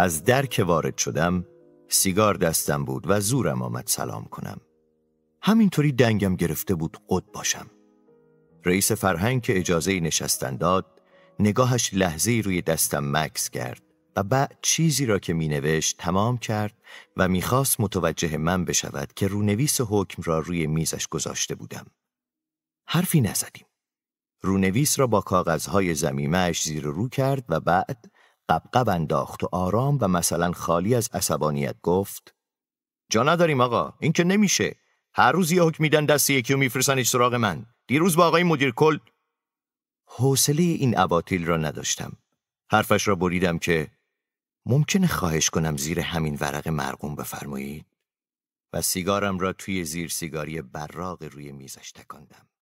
از در که وارد شدم سیگار دستم بود و زورم آمد سلام کنم همینطوری دنگم گرفته بود قد باشم رئیس فرهنگ که اجازه نشستن داد نگاهش لحظه روی دستم مکس کرد و بعد چیزی را که مینوشت تمام کرد و میخواست متوجه من بشود که رونویس حکم را روی میزش گذاشته بودم. حرفی نزدیم. رونویس را با کاغذهای زمیمهش زیر رو کرد و بعد قبقب انداخت و آرام و مثلا خالی از عصبانیت گفت جا نداریم آقا این که نمیشه هر روز یه حکم میدن دست یکی و میفرستنش سراغ من دیروز با آقای مدیر کل حوصله این اباطیل را نداشتم حرفش را بریدم که ممکنه خواهش کنم زیر همین ورق مرقوم بفرمایید و سیگارم را توی زیر سیگاری براق روی میزش تکاندم